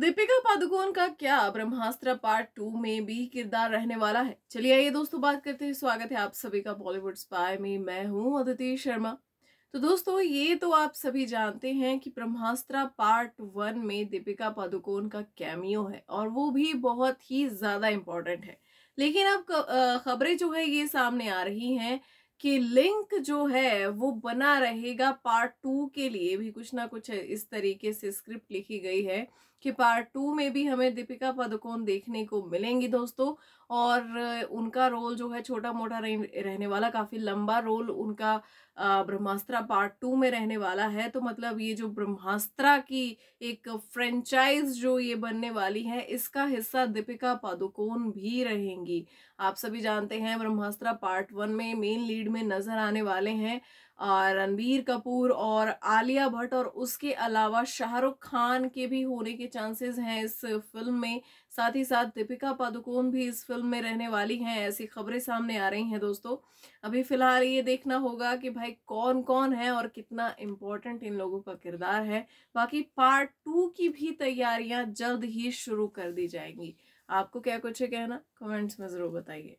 दीपिका पादुकोण का क्या ब्रह्मास्त्र part two में भी किरदार रहने वाला है चलिए आइए दोस्तों बात करते हैं स्वागत है आप सभी का बॉलीवुड स्पाई में मैं हूं अदिति शर्मा तो दोस्तों ये तो आप सभी जानते हैं कि ब्रह्मास्त्र पार्ट वन में दीपिका पादुकोण का कैमियो है और वो भी बहुत ही ज़्यादा इम्पोर्टेंट है लेकिन अब खबरें जो है ये सामने आ रही हैं कि लिंक जो है वो बना रहेगा पार्ट टू के लिए भी कुछ ना कुछ इस तरीके से स्क्रिप्ट लिखी गई है कि पार्ट टू में भी हमें दीपिका पादुकोण देखने को मिलेंगी दोस्तों और उनका रोल जो है छोटा मोटा रहने वाला काफ़ी लंबा रोल उनका ब्रह्मास्त्रा पार्ट टू में रहने वाला है तो मतलब ये जो ब्रह्मास्त्रा की एक फ्रेंचाइज जो ये बनने वाली है इसका हिस्सा दीपिका पादुकोण भी रहेंगी आप सभी जानते हैं ब्रह्मास्त्रा पार्ट वन में मेन लीड लीड में नज़र आने वाले हैं रणबीर कपूर और आलिया भट्ट और उसके अलावा शाहरुख खान के भी होने के चांसेस हैं इस फिल्म में साथ ही साथ दीपिका पादुकोण भी इस फिल्म में रहने वाली हैं ऐसी खबरें सामने आ रही हैं दोस्तों अभी फिलहाल ये देखना होगा कि भाई कौन कौन है और कितना इम्पोर्टेंट इन लोगों का किरदार है बाकी पार्ट टू की भी तैयारियां जल्द ही शुरू कर दी जाएंगी आपको क्या कुछ है कहना कमेंट्स में ज़रूर बताइए